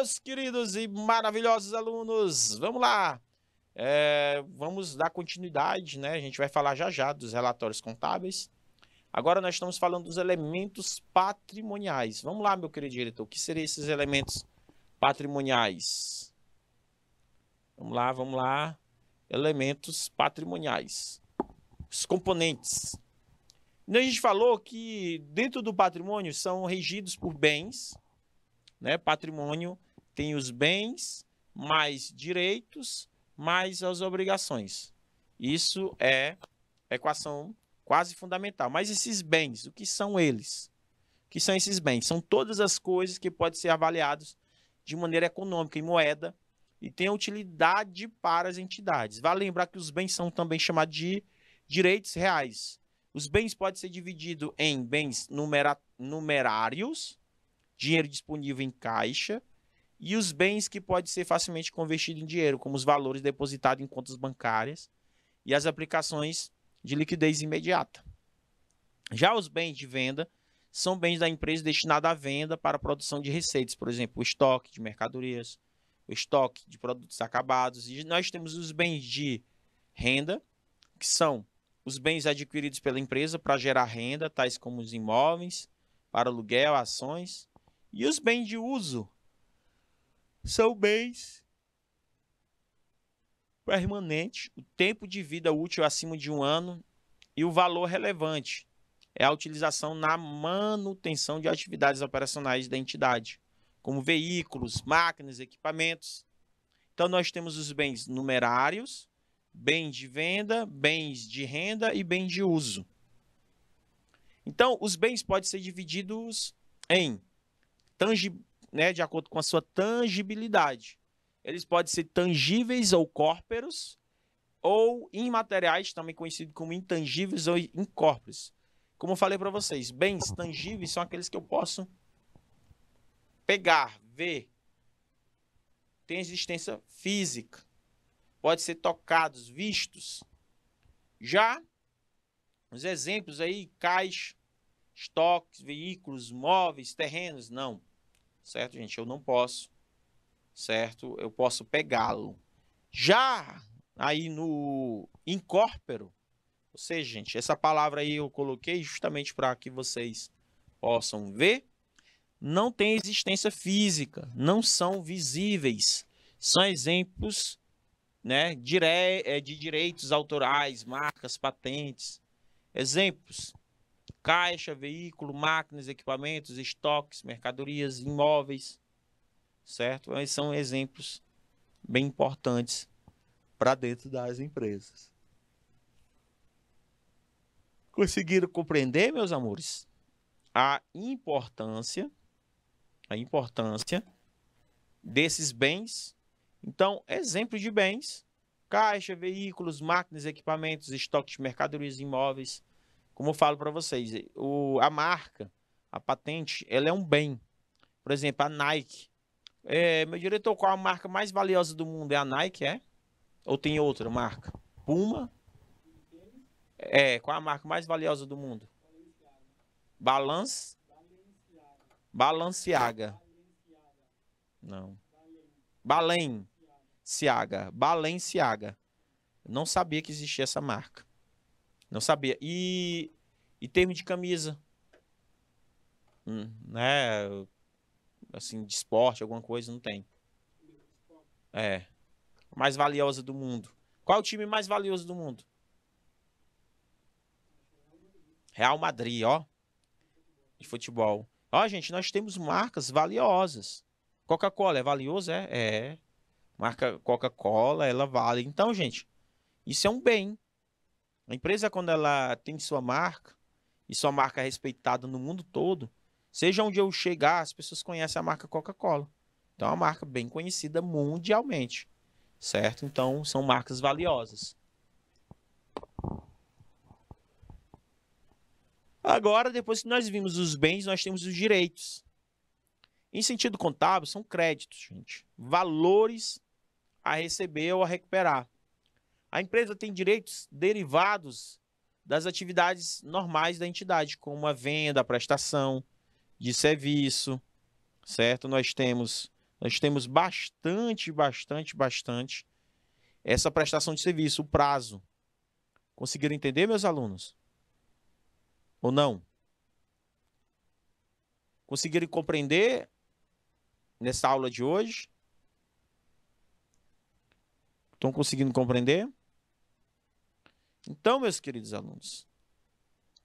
meus queridos e maravilhosos alunos, vamos lá. É, vamos dar continuidade, né? A gente vai falar já já dos relatórios contábeis. Agora nós estamos falando dos elementos patrimoniais. Vamos lá, meu querido diretor, o que seriam esses elementos patrimoniais? Vamos lá, vamos lá. Elementos patrimoniais. Os componentes. a gente falou que dentro do patrimônio são regidos por bens, né? Patrimônio tem os bens, mais direitos, mais as obrigações. Isso é equação quase fundamental. Mas esses bens, o que são eles? O que são esses bens? São todas as coisas que podem ser avaliadas de maneira econômica em moeda e têm utilidade para as entidades. Vale lembrar que os bens são também chamados de direitos reais. Os bens podem ser divididos em bens numera numerários, dinheiro disponível em caixa, e os bens que podem ser facilmente convertidos em dinheiro, como os valores depositados em contas bancárias e as aplicações de liquidez imediata. Já os bens de venda são bens da empresa destinados à venda para a produção de receitas, por exemplo, o estoque de mercadorias, o estoque de produtos acabados. E nós temos os bens de renda, que são os bens adquiridos pela empresa para gerar renda, tais como os imóveis, para aluguel, ações, e os bens de uso, são bens permanentes, o tempo de vida útil acima de um ano e o valor relevante é a utilização na manutenção de atividades operacionais da entidade, como veículos, máquinas, equipamentos. Então, nós temos os bens numerários, bens de venda, bens de renda e bens de uso. Então, os bens podem ser divididos em tangibilidade né, de acordo com a sua tangibilidade. Eles podem ser tangíveis ou corpóreos, ou imateriais, também conhecidos como intangíveis ou incorpóreos. Como eu falei para vocês, bens tangíveis são aqueles que eu posso pegar, ver. Tem existência física. Pode ser tocados, vistos. Já os exemplos aí, caixa, estoques, veículos, móveis, terrenos, não certo, gente? Eu não posso, certo? Eu posso pegá-lo. Já aí no incórpero, ou seja, gente, essa palavra aí eu coloquei justamente para que vocês possam ver, não tem existência física, não são visíveis, são exemplos né, eh, de direitos autorais, marcas, patentes. Exemplos: Caixa, veículo, máquinas, equipamentos, estoques, mercadorias, imóveis, certo? Mas são exemplos bem importantes para dentro das empresas. Conseguiram compreender, meus amores, a importância, a importância desses bens. Então, exemplo de bens: caixa, veículos, máquinas, equipamentos, estoques de mercadorias, imóveis, como eu falo para vocês, o, a marca, a patente, ela é um bem. Por exemplo, a Nike. É, meu diretor, qual a marca mais valiosa do mundo? É a Nike, é? Ou tem outra marca? Puma? É, qual a marca mais valiosa do mundo? Balance? Balenciaga. Não. Balen. Ciaga. Balenciaga. Não sabia que existia essa marca. Não sabia. E, em termo de camisa. Hum, né? Assim, de esporte, alguma coisa, não tem. É. Mais valiosa do mundo. Qual é o time mais valioso do mundo? Real Madrid, ó. De futebol. Ó, gente, nós temos marcas valiosas. Coca-Cola é valioso? É. é. Marca Coca-Cola, ela vale. Então, gente, isso é um bem. A empresa, quando ela tem sua marca, e sua marca é respeitada no mundo todo, seja onde eu chegar, as pessoas conhecem a marca Coca-Cola. Então é uma marca bem conhecida mundialmente, certo? Então são marcas valiosas. Agora, depois que nós vimos os bens, nós temos os direitos. Em sentido contábil, são créditos, gente. Valores a receber ou a recuperar. A empresa tem direitos derivados das atividades normais da entidade, como a venda, a prestação de serviço, certo? Nós temos, nós temos bastante, bastante, bastante essa prestação de serviço, o prazo. Conseguiram entender, meus alunos? Ou não? Conseguiram compreender nessa aula de hoje? Estão conseguindo compreender? Então, meus queridos alunos,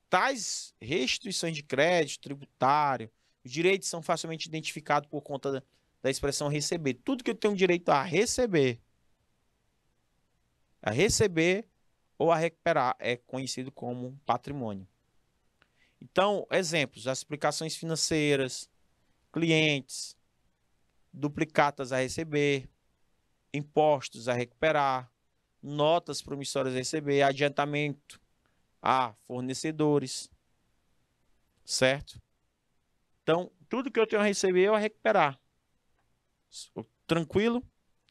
tais restituições de crédito, tributário, os direitos são facilmente identificados por conta da, da expressão receber. Tudo que eu tenho direito a receber, a receber ou a recuperar é conhecido como patrimônio. Então, exemplos: as aplicações financeiras, clientes, duplicatas a receber, impostos a recuperar, notas promissórias a receber, adiantamento a fornecedores, certo? Então, tudo que eu tenho a receber, eu a recuperar. Tranquilo?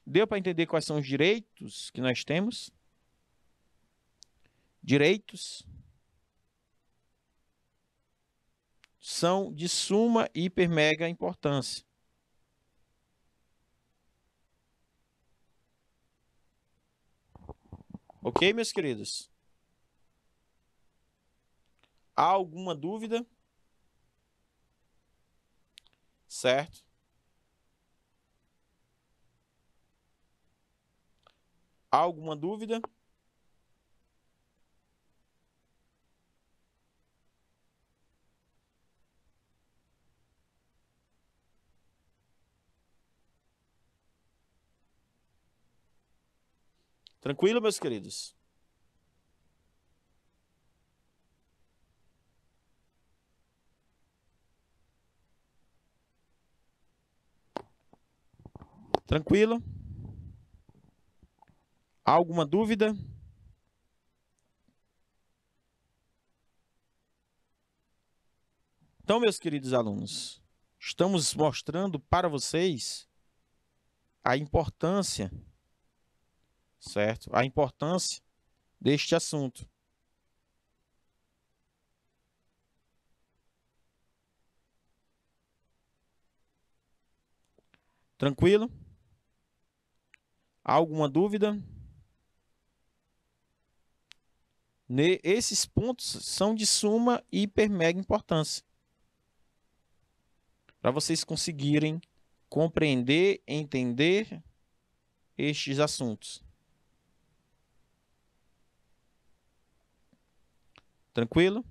Deu para entender quais são os direitos que nós temos? Direitos são de suma hiper mega importância. Ok, meus queridos? Há alguma dúvida? Certo? Há alguma dúvida? Tranquilo, meus queridos? Tranquilo? Há alguma dúvida? Então, meus queridos alunos, estamos mostrando para vocês a importância certo? A importância deste assunto. Tranquilo? Alguma dúvida? Ne esses pontos são de suma e hiper mega importância. Para vocês conseguirem compreender, entender estes assuntos. Tranquilo?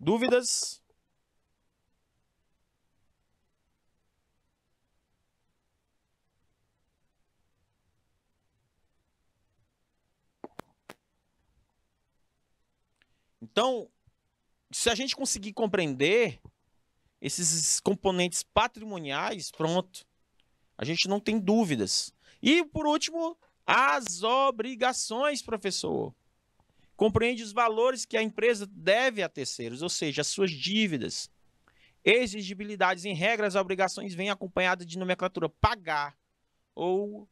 Dúvidas? Então, se a gente conseguir compreender esses componentes patrimoniais, pronto. A gente não tem dúvidas. E, por último, as obrigações, professor. Compreende os valores que a empresa deve a terceiros, ou seja, as suas dívidas. Exigibilidades em regras, obrigações vêm acompanhadas de nomenclatura pagar ou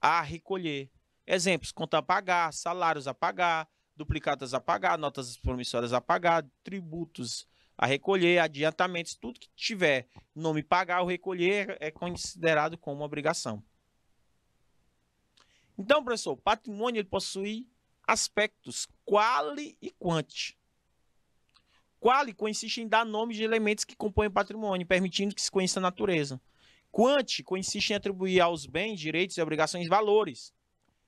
a recolher. Exemplos: conta a pagar, salários a pagar, duplicatas a pagar, notas promissórias a pagar, tributos a recolher, adiantamentos, tudo que tiver nome pagar ou recolher é considerado como obrigação. Então, professor, o patrimônio ele possui aspectos quali e quanti. Quali consiste em dar nomes de elementos que compõem o patrimônio, permitindo que se conheça a natureza. Quanti consiste em atribuir aos bens, direitos e obrigações valores.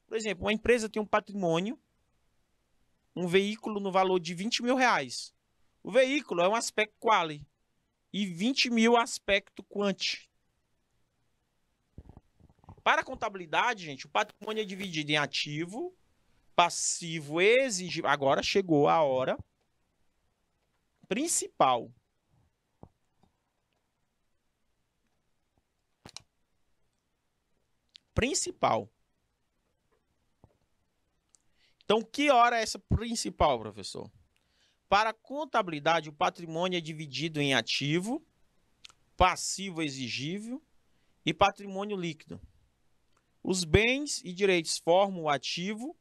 Por exemplo, uma empresa tem um patrimônio, um veículo no valor de 20 mil reais. O veículo é um aspecto quali e 20 mil aspecto quanti. Para a contabilidade, gente, o patrimônio é dividido em ativo, passivo, exigível. Agora chegou a hora principal. Principal. Então, que hora é essa principal, professor? Para a contabilidade, o patrimônio é dividido em ativo, passivo exigível e patrimônio líquido. Os bens e direitos formam o ativo,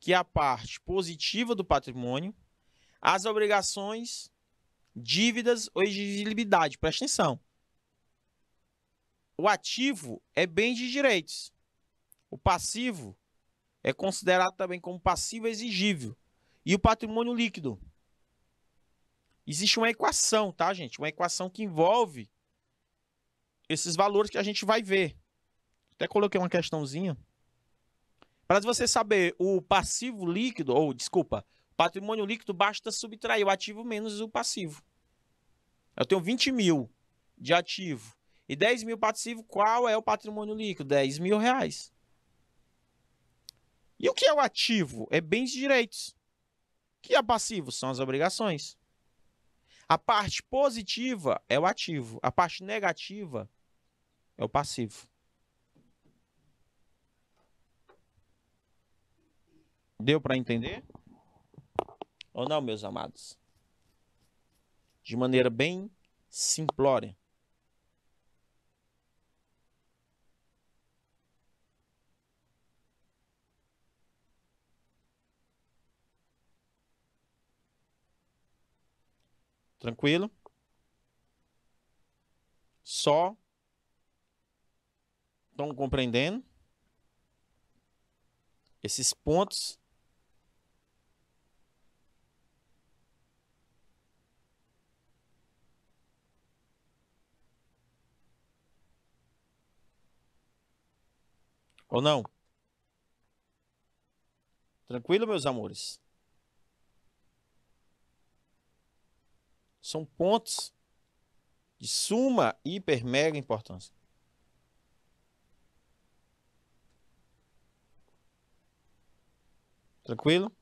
que é a parte positiva do patrimônio, as obrigações, dívidas ou exigibilidade. Presta atenção. O ativo é bens de direitos. O passivo é considerado também como passivo exigível. E o patrimônio líquido. Existe uma equação, tá, gente? Uma equação que envolve esses valores que a gente vai ver. Até coloquei uma questãozinha. Para você saber o passivo líquido, ou desculpa, patrimônio líquido, basta subtrair o ativo menos o passivo. Eu tenho 20 mil de ativo e 10 mil passivo, qual é o patrimônio líquido? 10 mil reais. E o que é o ativo? É bens e direitos. O que é passivo? São as obrigações. A parte positiva é o ativo, a parte negativa é o passivo. Deu para entender? Ou não, meus amados? De maneira bem simplória. Tranquilo? Só estão compreendendo esses pontos Ou não? Tranquilo, meus amores? São pontos de suma, hiper, mega importância. Tranquilo?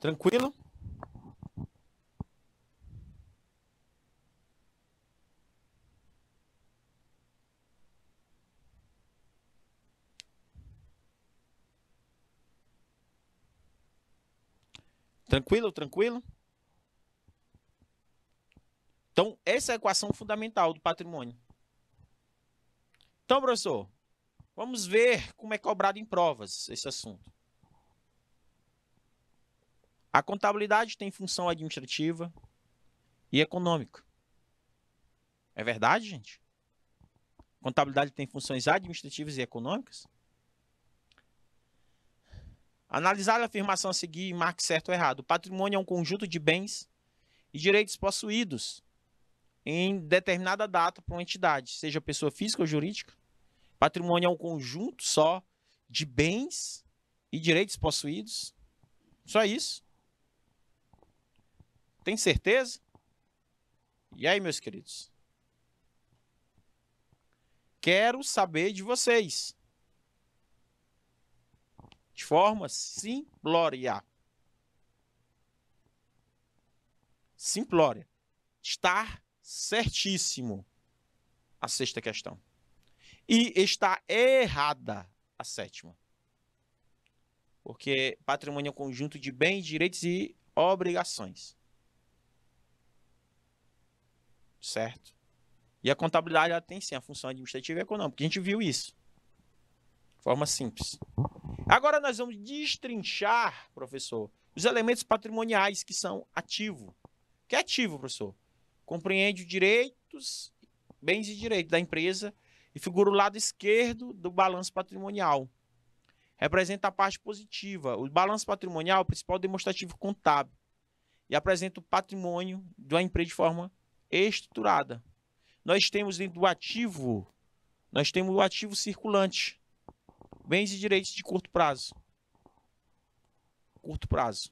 Tranquilo? Tranquilo, tranquilo? Então, essa é a equação fundamental do patrimônio. Então, professor, vamos ver como é cobrado em provas esse assunto. A contabilidade tem função administrativa e econômica. É verdade, gente? Contabilidade tem funções administrativas e econômicas? Analisar a afirmação a seguir e marque certo ou errado. O patrimônio é um conjunto de bens e direitos possuídos em determinada data por uma entidade, seja pessoa física ou jurídica. Patrimônio é um conjunto só de bens e direitos possuídos. Só isso. Tem certeza? E aí, meus queridos? Quero saber de vocês. De forma simplória. Simplória. Estar certíssimo a sexta questão. E está errada a sétima. Porque patrimônio é um conjunto de bens, direitos e obrigações certo? E a contabilidade ela tem sim a função administrativa e econômica. A gente viu isso. De forma simples. Agora nós vamos destrinchar, professor, os elementos patrimoniais que são ativo. O que é ativo, professor? Compreende os direitos, bens e direitos da empresa e figura o lado esquerdo do balanço patrimonial. Representa a parte positiva. O balanço patrimonial é o principal demonstrativo contábil e apresenta o patrimônio de uma empresa de forma estruturada. Nós temos dentro do ativo, nós temos o ativo circulante, bens e direitos de curto prazo. Curto prazo,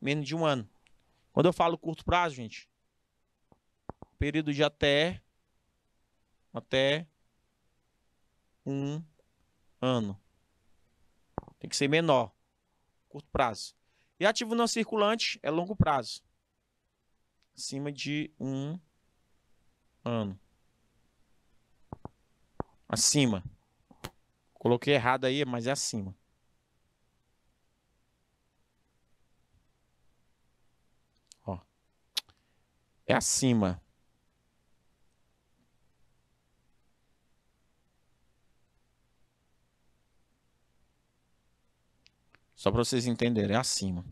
menos de um ano. Quando eu falo curto prazo, gente, período de até até um ano. Tem que ser menor, curto prazo. E ativo não circulante é longo prazo, acima de um ano. Acima. Coloquei errado aí, mas é acima. Ó. É acima. Só para vocês entenderem, é acima.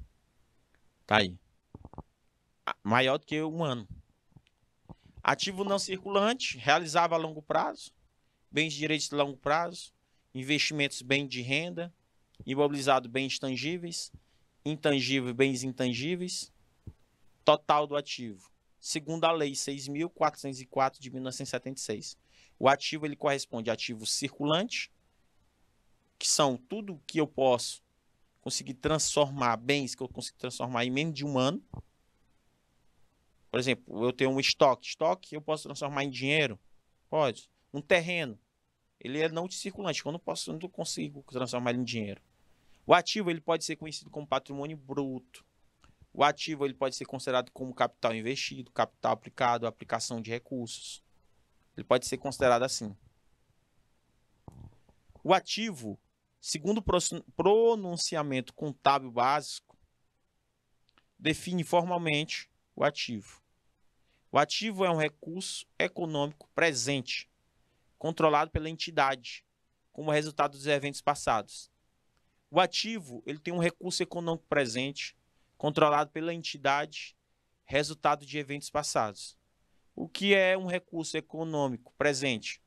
Tá aí. Maior do que um ano. Ativo não circulante, realizava a longo prazo, bens de direitos de longo prazo, investimentos bem de renda, imobilizado bens tangíveis, intangível bens intangíveis, total do ativo. Segundo a lei 6.404 de 1976, o ativo ele corresponde a ativo circulante, que são tudo que eu posso conseguir transformar, bens que eu consigo transformar em menos de um ano, por exemplo, eu tenho um estoque. Estoque eu posso transformar em dinheiro? Pode. Um terreno. Ele é não circulante. Quando eu posso, eu não consigo transformar ele em dinheiro. O ativo ele pode ser conhecido como patrimônio bruto. O ativo ele pode ser considerado como capital investido, capital aplicado, aplicação de recursos. Ele pode ser considerado assim. O ativo, segundo o pronunciamento contábil básico, define formalmente o ativo. O ativo é um recurso econômico presente, controlado pela entidade, como resultado dos eventos passados. O ativo ele tem um recurso econômico presente, controlado pela entidade, resultado de eventos passados. O que é um recurso econômico presente?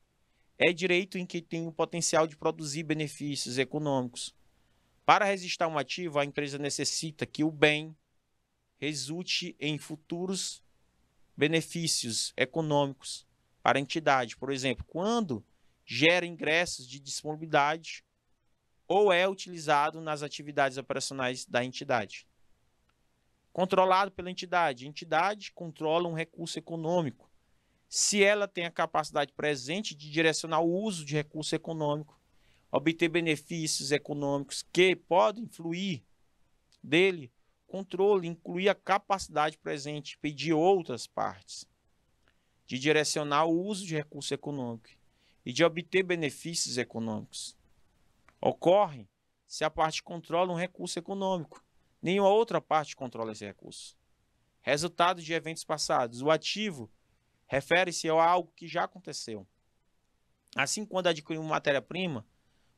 É direito em que tem o potencial de produzir benefícios econômicos. Para registrar um ativo, a empresa necessita que o bem resulte em futuros benefícios econômicos para a entidade. Por exemplo, quando gera ingressos de disponibilidade ou é utilizado nas atividades operacionais da entidade. Controlado pela entidade. A entidade controla um recurso econômico. Se ela tem a capacidade presente de direcionar o uso de recurso econômico, obter benefícios econômicos que podem fluir dele controle inclui a capacidade presente de pedir outras partes, de direcionar o uso de recursos econômicos e de obter benefícios econômicos. Ocorre se a parte controla um recurso econômico, nenhuma outra parte controla esse recurso. Resultado de eventos passados. O ativo refere-se a algo que já aconteceu. Assim, quando adquirimos matéria-prima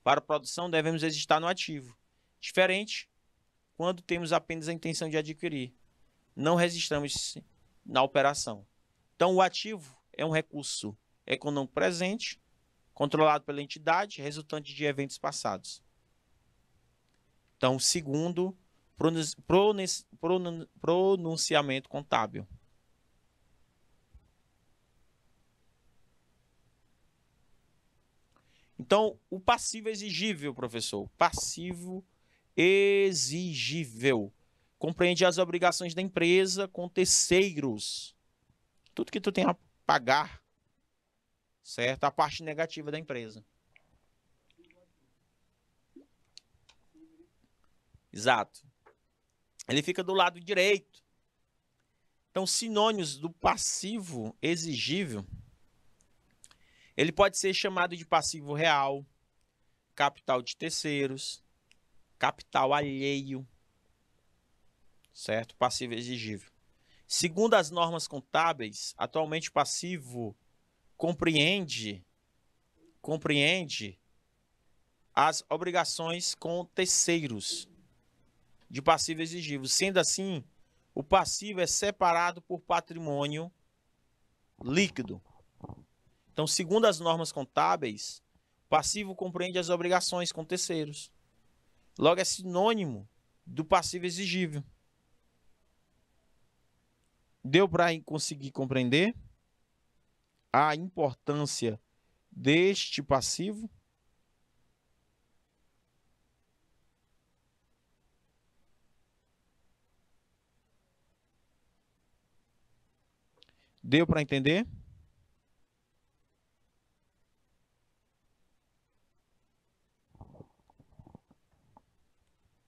para produção, devemos existir no ativo. Diferente quando temos apenas a intenção de adquirir. Não registramos na operação. Então, o ativo é um recurso econômico presente, controlado pela entidade, resultante de eventos passados. Então, segundo pronunciamento contábil. Então, o passivo é exigível, professor. Passivo exigível. Compreende as obrigações da empresa com terceiros. Tudo que tu tem a pagar, certo? A parte negativa da empresa. Exato. Ele fica do lado direito. Então, sinônimos do passivo exigível. Ele pode ser chamado de passivo real, capital de terceiros, capital alheio, certo? Passivo exigível. Segundo as normas contábeis, atualmente o passivo compreende compreende as obrigações com terceiros de passivo exigível. Sendo assim, o passivo é separado por patrimônio líquido. Então, segundo as normas contábeis, passivo compreende as obrigações com terceiros. Logo, é sinônimo do passivo exigível. Deu para conseguir compreender a importância deste passivo? Deu para entender?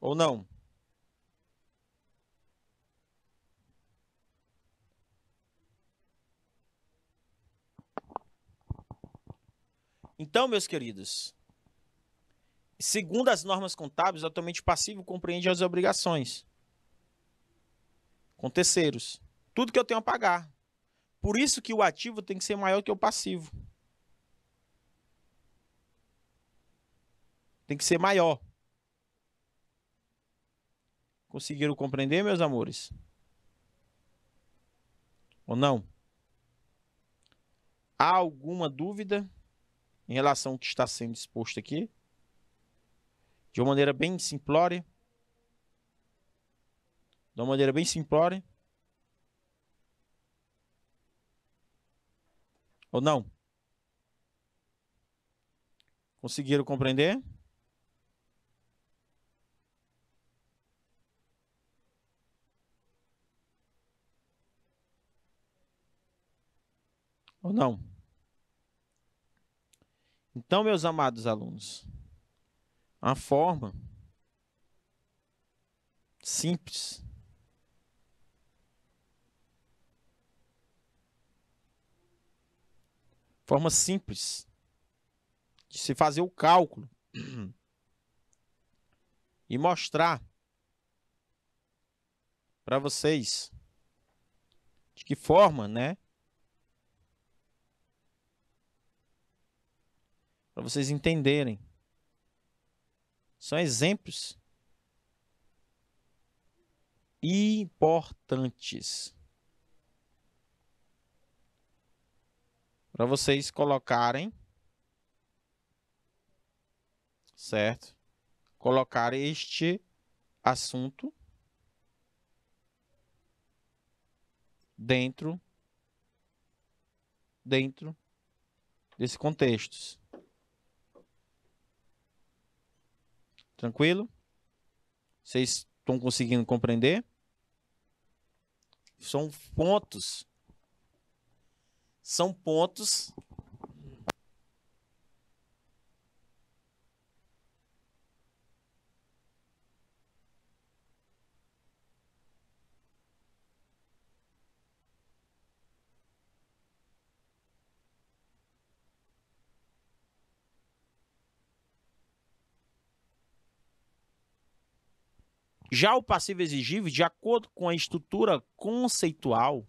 Ou não? Então, meus queridos, segundo as normas contábeis, atualmente passivo compreende as obrigações com terceiros. Tudo que eu tenho a pagar. Por isso que o ativo tem que ser maior que o passivo. Tem que ser maior. Conseguiram compreender, meus amores? Ou não? Há alguma dúvida em relação ao que está sendo exposto aqui? De uma maneira bem simplória? De uma maneira bem simplória? Ou não? Conseguiram compreender? Ou não? Então, meus amados alunos, a forma simples forma simples de se fazer o cálculo e mostrar para vocês de que forma, né, para vocês entenderem. São exemplos importantes para vocês colocarem, certo? Colocar este assunto dentro dentro desse contexto. Tranquilo? Vocês estão conseguindo compreender? São pontos. São pontos Já o passivo exigível, de acordo com a estrutura conceitual,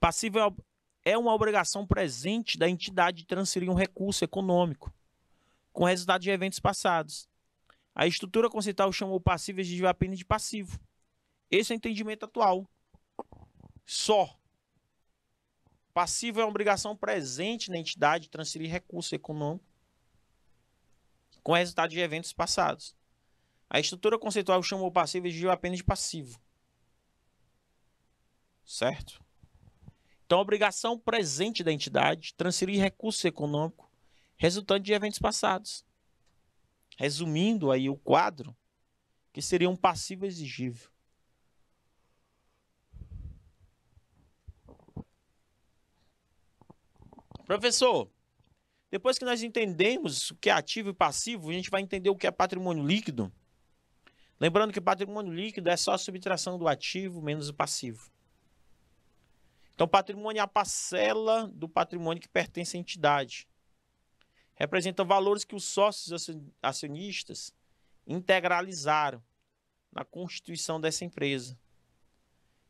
passivo é, é uma obrigação presente da entidade de transferir um recurso econômico com resultado de eventos passados. A estrutura conceitual chamou o passivo exigível apenas de passivo. Esse é o entendimento atual. Só. Passivo é uma obrigação presente na entidade de transferir recurso econômico com resultado de eventos passados. A estrutura conceitual chama o passivo e exigiu apenas de passivo. Certo? Então, obrigação presente da entidade transferir recurso econômico resultante de eventos passados. Resumindo aí o quadro, que seria um passivo exigível. Professor, depois que nós entendemos o que é ativo e passivo, a gente vai entender o que é patrimônio líquido Lembrando que patrimônio líquido é só a subtração do ativo menos o passivo. Então, patrimônio é a parcela do patrimônio que pertence à entidade. Representa valores que os sócios acionistas integralizaram na constituição dessa empresa,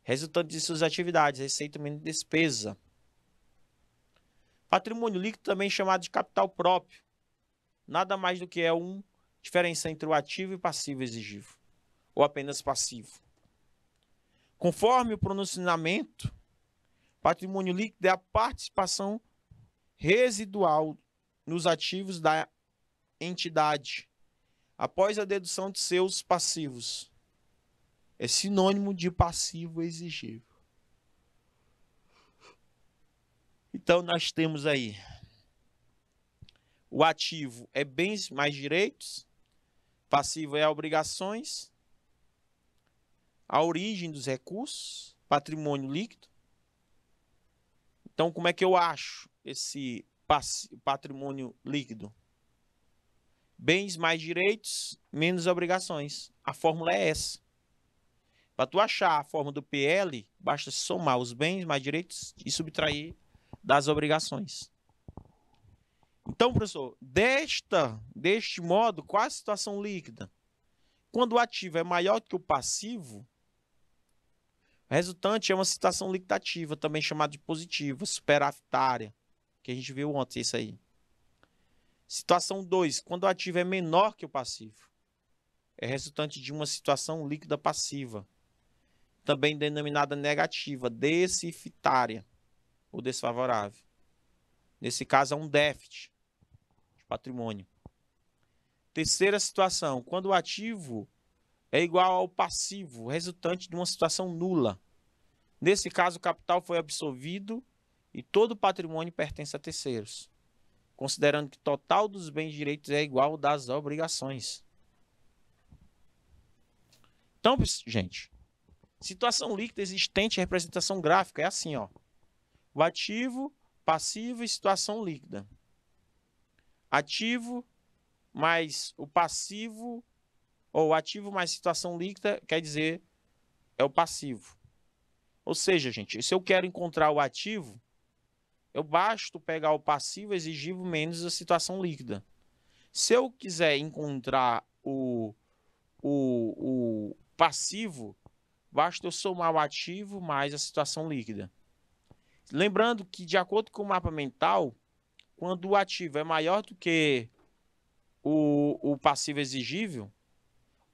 resultante de suas atividades, receita menos despesa. Patrimônio líquido também chamado de capital próprio, nada mais do que é um diferença entre o ativo e passivo exigível ou apenas passivo. Conforme o pronunciamento, patrimônio líquido é a participação residual nos ativos da entidade após a dedução de seus passivos. É sinônimo de passivo exigível. Então nós temos aí o ativo é bens mais direitos, passivo é obrigações, a origem dos recursos, patrimônio líquido. Então, como é que eu acho esse patrimônio líquido? Bens mais direitos, menos obrigações. A fórmula é essa. Para tu achar a fórmula do PL, basta somar os bens mais direitos e subtrair das obrigações. Então, professor, desta, deste modo, qual a situação líquida? Quando o ativo é maior que o passivo, resultante é uma situação liquidativa, também chamada de positiva, superavitária, que a gente viu ontem isso aí. Situação 2, quando o ativo é menor que o passivo, é resultante de uma situação líquida passiva, também denominada negativa, deficitária ou desfavorável. Nesse caso, é um déficit de patrimônio. Terceira situação, quando o ativo é igual ao passivo resultante de uma situação nula. Nesse caso, o capital foi absorvido e todo o patrimônio pertence a terceiros, considerando que o total dos bens e direitos é igual ao das obrigações. Então, gente, situação líquida existente é representação gráfica é assim, ó. O ativo, passivo e situação líquida. Ativo mais o passivo ou ativo mais situação líquida quer dizer é o passivo. Ou seja, gente, se eu quero encontrar o ativo, eu basto pegar o passivo exigível menos a situação líquida. Se eu quiser encontrar o, o, o passivo, basta eu somar o ativo mais a situação líquida. Lembrando que, de acordo com o mapa mental, quando o ativo é maior do que o, o passivo exigível,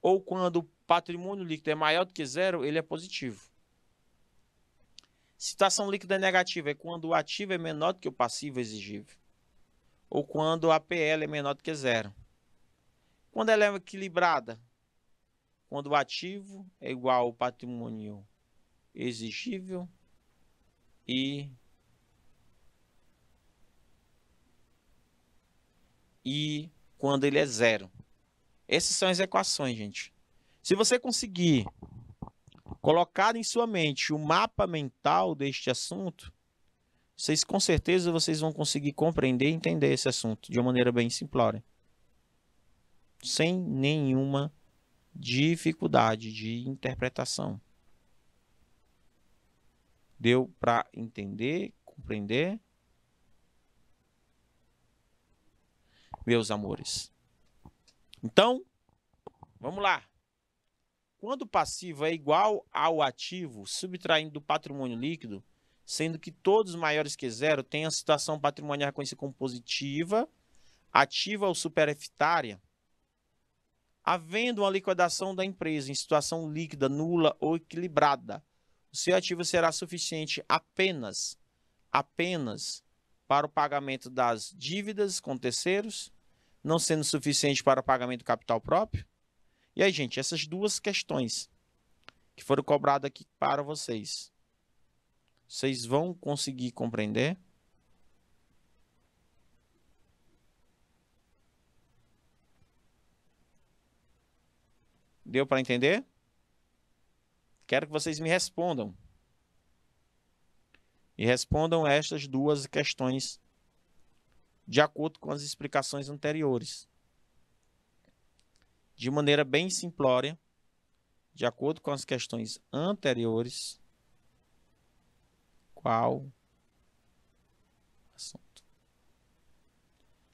ou quando o patrimônio líquido é maior do que zero, ele é positivo. Situação líquida negativa é quando o ativo é menor do que o passivo exigível, ou quando a PL é menor do que zero. Quando ela é equilibrada, quando o ativo é igual ao patrimônio exigível e e quando ele é zero. Essas são as equações, gente. Se você conseguir colocar em sua mente o mapa mental deste assunto, vocês com certeza vocês vão conseguir compreender e entender esse assunto de uma maneira bem simplória. Sem nenhuma dificuldade de interpretação. Deu para entender, compreender? Meus amores. Então, vamos lá. Quando o passivo é igual ao ativo, subtraindo do patrimônio líquido, sendo que todos maiores que zero têm a situação patrimonial reconhecida como positiva, ativa ou superefitária, havendo uma liquidação da empresa em situação líquida, nula ou equilibrada, o seu ativo será suficiente apenas, apenas para o pagamento das dívidas com terceiros, não sendo suficiente para o pagamento do capital próprio. E aí, gente, essas duas questões que foram cobradas aqui para vocês, vocês vão conseguir compreender? Deu para entender? Quero que vocês me respondam. E respondam estas duas questões de acordo com as explicações anteriores. De maneira bem simplória, de acordo com as questões anteriores, qual assunto?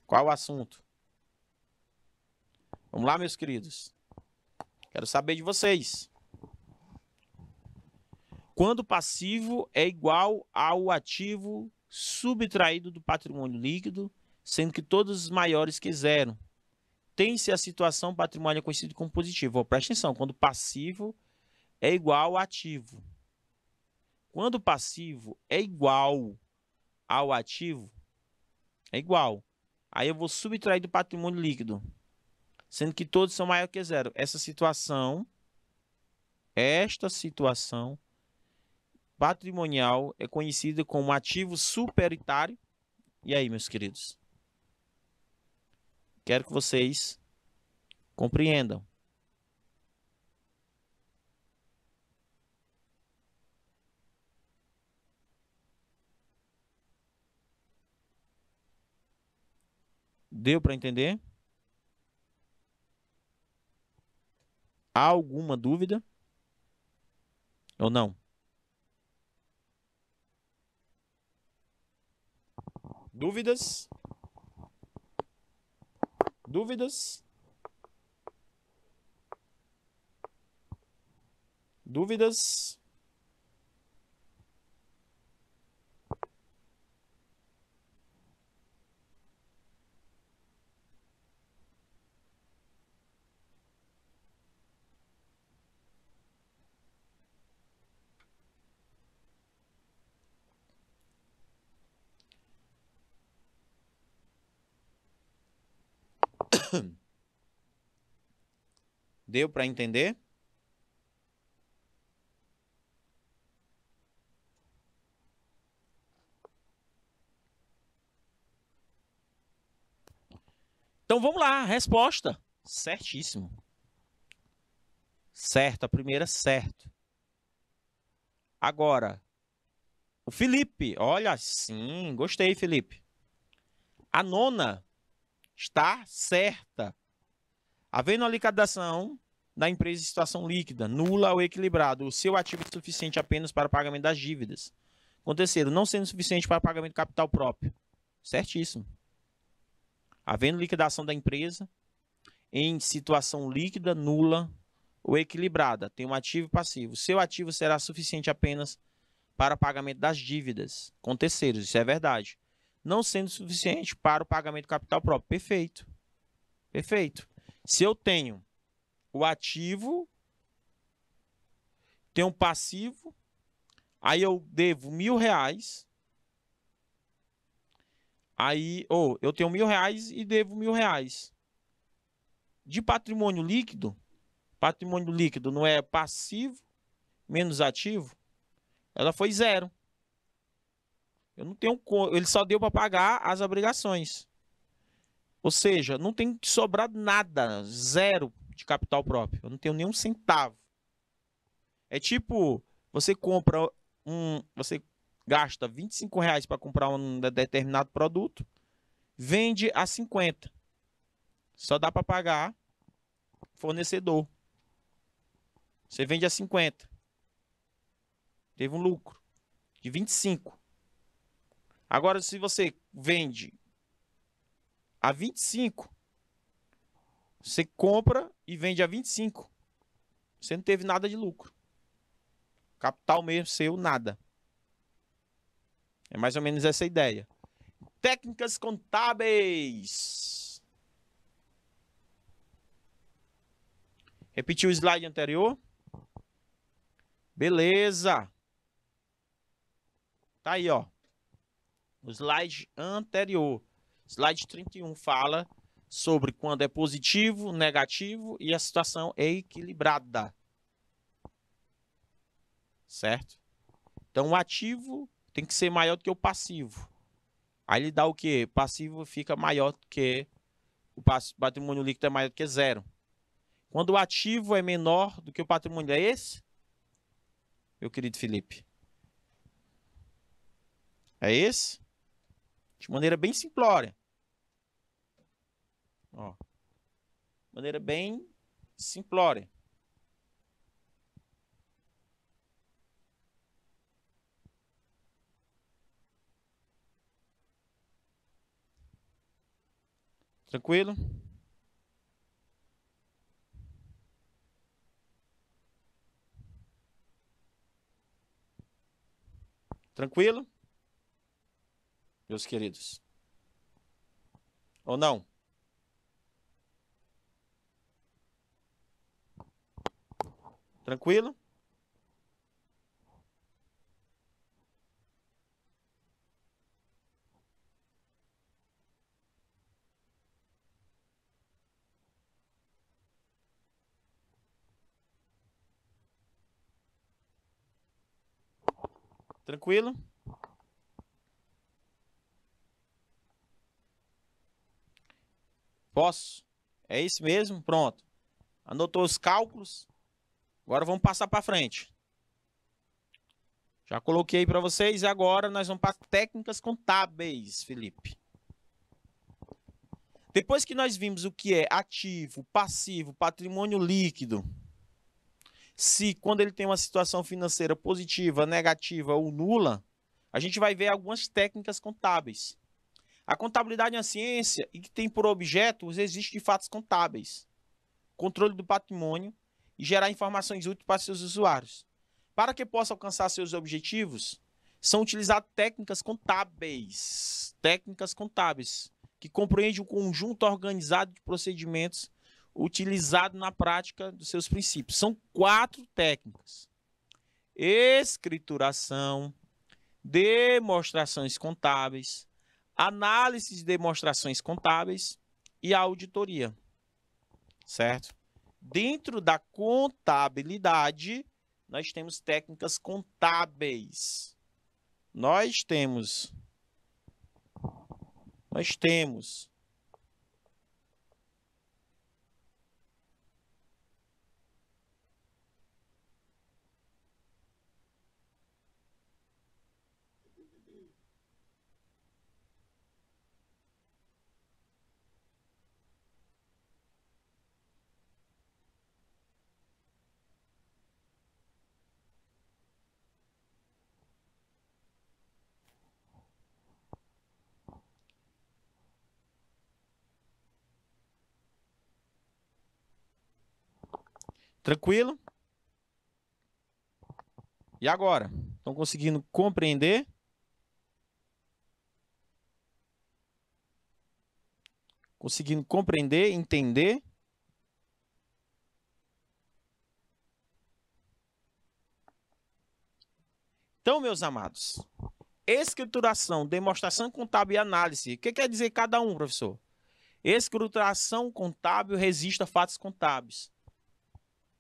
Qual assunto? Vamos lá, meus queridos. Quero saber de vocês. Quando o passivo é igual ao ativo subtraído do patrimônio líquido, sendo que todos os maiores que zero. Tem-se a situação patrimônio é conhecido como positivo. Oh, presta atenção, quando passivo é igual ao ativo. Quando passivo é igual ao ativo, é igual. Aí eu vou subtrair do patrimônio líquido, sendo que todos são maior que zero. Essa situação, esta situação patrimonial é conhecida como ativo superitário. E aí, meus queridos? Quero que vocês compreendam. Deu para entender? Há alguma dúvida? Ou não? Dúvidas? Dúvidas? Dúvidas? Deu para entender? Então vamos lá, resposta. Certíssimo. Certo, a primeira, é certo. Agora, o Felipe. Olha, sim, gostei, Felipe. A nona está certa. Havendo a liquidação da empresa em situação líquida, nula ou equilibrada, o seu ativo é suficiente apenas para pagamento das dívidas. Aconteceram, não sendo suficiente para pagamento do capital próprio. Certíssimo. Havendo liquidação da empresa em situação líquida, nula ou equilibrada, tem um ativo passivo. O seu ativo será suficiente apenas para pagamento das dívidas. Aconteceram, isso é verdade não sendo suficiente para o pagamento do capital próprio. Perfeito. Perfeito. Se eu tenho o ativo, tenho um passivo, aí eu devo mil reais. Aí, ou eu tenho mil reais e devo mil reais. De patrimônio líquido, patrimônio líquido não é passivo menos ativo, ela foi zero. Eu não tenho ele só deu para pagar as obrigações. Ou seja, não tem sobrado nada, zero de capital próprio. Eu não tenho nenhum centavo. É tipo, você compra um, você gasta 25 reais para comprar um determinado produto, vende a 50. Só dá para pagar fornecedor. Você vende a 50. Teve um lucro de 25. Agora, se você vende a 25, você compra e vende a 25. Você não teve nada de lucro. Capital mesmo seu, nada. É mais ou menos essa ideia. Técnicas contábeis. Repetiu o slide anterior. Beleza. Tá aí, ó no slide anterior. Slide 31 fala sobre quando é positivo, negativo e a situação é equilibrada. Certo? Então o ativo tem que ser maior do que o passivo. Aí ele dá o quê? Passivo fica maior do que o patrimônio líquido é maior do que zero. Quando o ativo é menor do que o patrimônio, é esse? Meu querido Felipe. É esse? De maneira bem simplória. Ó. De maneira bem simplória. Tranquilo? Tranquilo? meus queridos. Ou não? Tranquilo? Tranquilo? Posso? É isso mesmo? Pronto. Anotou os cálculos. Agora vamos passar para frente. Já coloquei para vocês e agora nós vamos para técnicas contábeis, Felipe. Depois que nós vimos o que é ativo, passivo, patrimônio líquido, se quando ele tem uma situação financeira positiva, negativa ou nula, a gente vai ver algumas técnicas contábeis. A contabilidade é uma ciência e que tem por objeto os registros de fatos contábeis, controle do patrimônio e gerar informações úteis para seus usuários. Para que possa alcançar seus objetivos, são utilizadas técnicas contábeis, técnicas contábeis, que compreendem o conjunto organizado de procedimentos utilizado na prática dos seus princípios. São quatro técnicas: escrituração, demonstrações contábeis, análise de demonstrações contábeis e auditoria. Certo? Dentro da contabilidade, nós temos técnicas contábeis. Nós temos nós temos Tranquilo? E agora? Estão conseguindo compreender? Conseguindo compreender, entender? Então, meus amados, escrituração, demonstração contábil e análise. O que quer dizer cada um, professor? Escrituração contábil resiste a fatos contábeis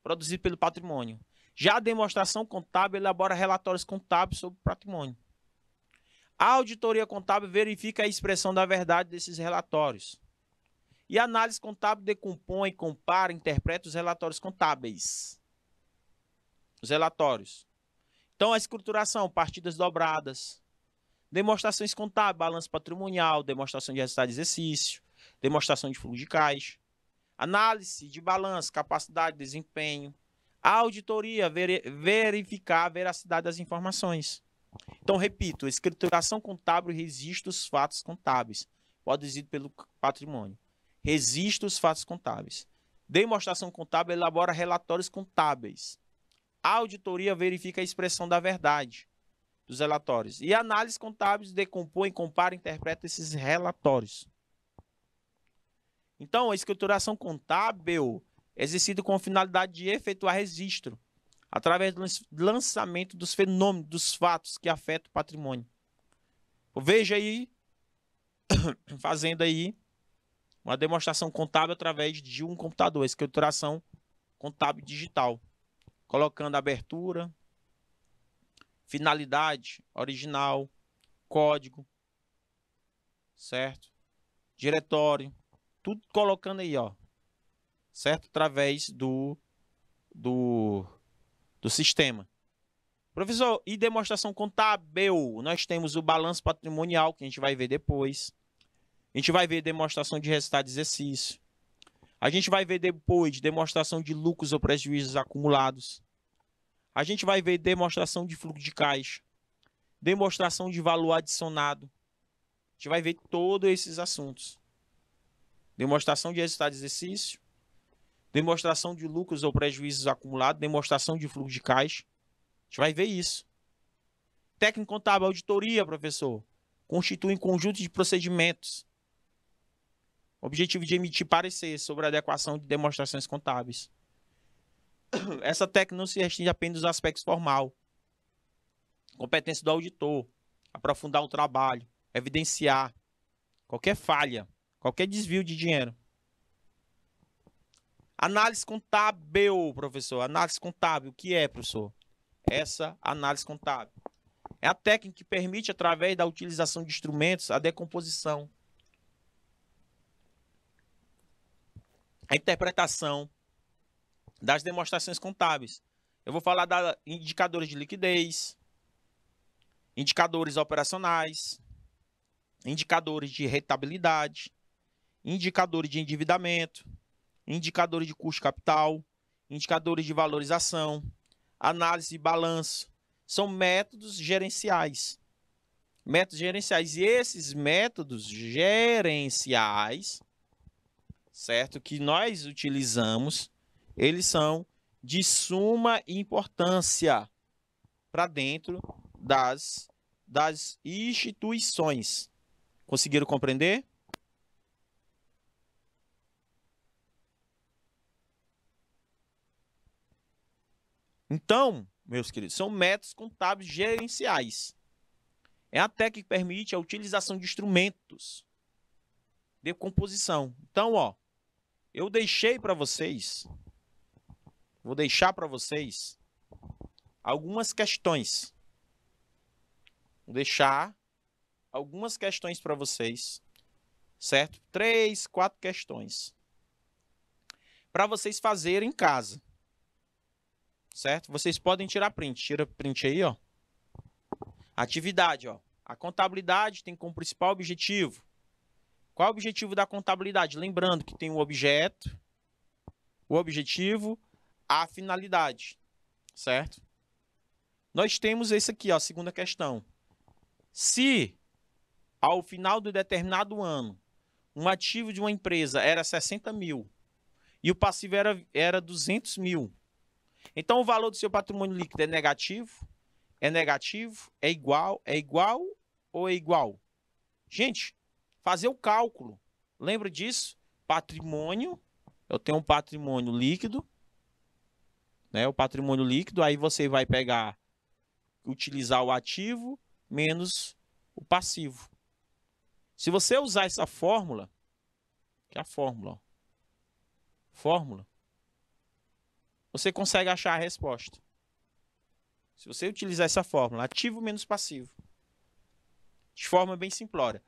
produzido pelo patrimônio. Já a demonstração contábil elabora relatórios contábeis sobre o patrimônio. A auditoria contábil verifica a expressão da verdade desses relatórios. E a análise contábil decompõe, compara, interpreta os relatórios contábeis. Os relatórios. Então, a escrituração, partidas dobradas, demonstrações contábeis, balanço patrimonial, demonstração de resultado de exercício, demonstração de fluxo de caixa análise de balanço, capacidade, desempenho, auditoria, verificar a veracidade das informações. Então, repito, escrituração contábil resiste os fatos contábeis, produzido pelo patrimônio. Resiste os fatos contábeis. Demonstração contábil elabora relatórios contábeis. auditoria verifica a expressão da verdade dos relatórios. E análise contábeis decompõe, compara e interpreta esses relatórios. Então, a escrituração contábil é exercida com a finalidade de efetuar registro, através do lançamento dos fenômenos, dos fatos que afetam o patrimônio. Veja aí, fazendo aí uma demonstração contábil através de um computador, escrituração contábil digital, colocando abertura, finalidade, original, código, certo? Diretório, tudo colocando aí, ó. Certo? Através do, do, do sistema. Professor, e demonstração contábil? Nós temos o balanço patrimonial, que a gente vai ver depois. A gente vai ver demonstração de resultado de exercício. A gente vai ver depois demonstração de lucros ou prejuízos acumulados. A gente vai ver demonstração de fluxo de caixa. Demonstração de valor adicionado. A gente vai ver todos esses assuntos demonstração de resultado de exercício, demonstração de lucros ou prejuízos acumulados, demonstração de fluxo de caixa. A gente vai ver isso. Técnico contábil, auditoria, professor, constitui um conjunto de procedimentos. Objetivo de emitir parecer sobre a adequação de demonstrações contábeis. Essa técnica não se restringe apenas aos aspectos formal. Competência do auditor, aprofundar o trabalho, evidenciar qualquer falha Qualquer desvio de dinheiro. Análise contábil, professor. Análise contábil, o que é, professor? Essa análise contábil. É a técnica que permite, através da utilização de instrumentos, a decomposição, a interpretação das demonstrações contábeis. Eu vou falar da indicadores de liquidez, indicadores operacionais, indicadores de rentabilidade, indicadores de endividamento, indicadores de custo capital, indicadores de valorização, análise de balanço. São métodos gerenciais. Métodos gerenciais. E esses métodos gerenciais, certo? Que nós utilizamos, eles são de suma importância para dentro das, das instituições. Conseguiram compreender? Então, meus queridos, são métodos contábeis gerenciais. É a técnica que permite a utilização de instrumentos de composição. Então, ó, eu deixei para vocês, vou deixar para vocês algumas questões. Vou deixar algumas questões para vocês, certo? Três, quatro questões para vocês fazerem em casa certo? Vocês podem tirar print, tira print aí, ó. Atividade, ó. A contabilidade tem como principal objetivo. Qual é o objetivo da contabilidade? Lembrando que tem o objeto, o objetivo, a finalidade, certo? Nós temos esse aqui, ó, segunda questão. Se ao final de determinado ano um ativo de uma empresa era 60 mil e o passivo era, era 200 mil, então o valor do seu patrimônio líquido é negativo? É negativo? É igual? É igual ou é igual? Gente, fazer o cálculo. Lembra disso? Patrimônio. Eu tenho um patrimônio líquido. Né? O patrimônio líquido. Aí você vai pegar, utilizar o ativo menos o passivo. Se você usar essa fórmula, que é a fórmula, ó, fórmula, você consegue achar a resposta. Se você utilizar essa fórmula, ativo menos passivo. De forma bem simplória.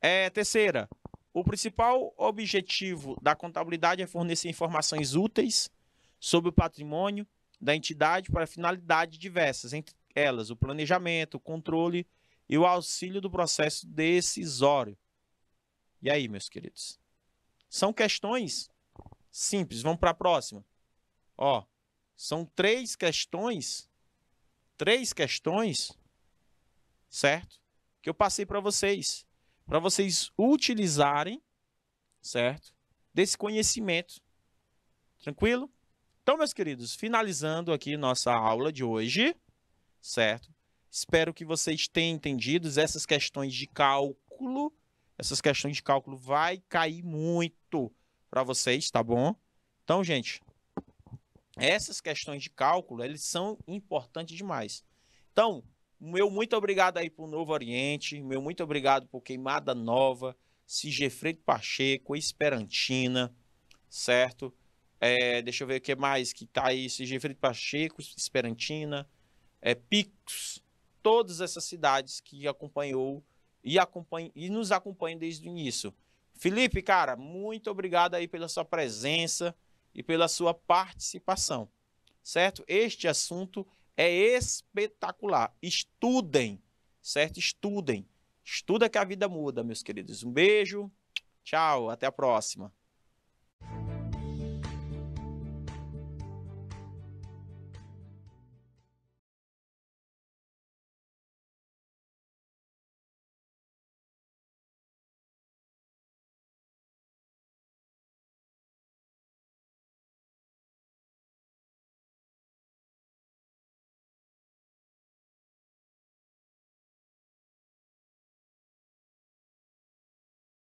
É, terceira, o principal objetivo da contabilidade é fornecer informações úteis sobre o patrimônio da entidade para finalidades diversas, entre elas o planejamento, o controle e o auxílio do processo decisório. E aí, meus queridos? São questões simples. Vamos para a próxima. Ó, são três questões, três questões, certo? Que eu passei para vocês, para vocês utilizarem, certo? Desse conhecimento. Tranquilo? Então, meus queridos, finalizando aqui nossa aula de hoje, certo? Espero que vocês tenham entendido essas questões de cálculo. Essas questões de cálculo vai cair muito para vocês, tá bom? Então, gente, essas questões de cálculo, eles são importantes demais. Então, meu muito obrigado aí para o Novo Oriente, meu muito obrigado por Queimada Nova, Sigefredo Pacheco, Esperantina, certo? É, deixa eu ver o que mais que tá aí, Sigefredo Pacheco, Esperantina, é, Picos, todas essas cidades que acompanhou e, acompanha, e nos acompanha desde o início. Felipe, cara, muito obrigado aí pela sua presença e pela sua participação, certo? Este assunto é espetacular. Estudem, certo? Estudem. Estuda que a vida muda, meus queridos. Um beijo, tchau, até a próxima.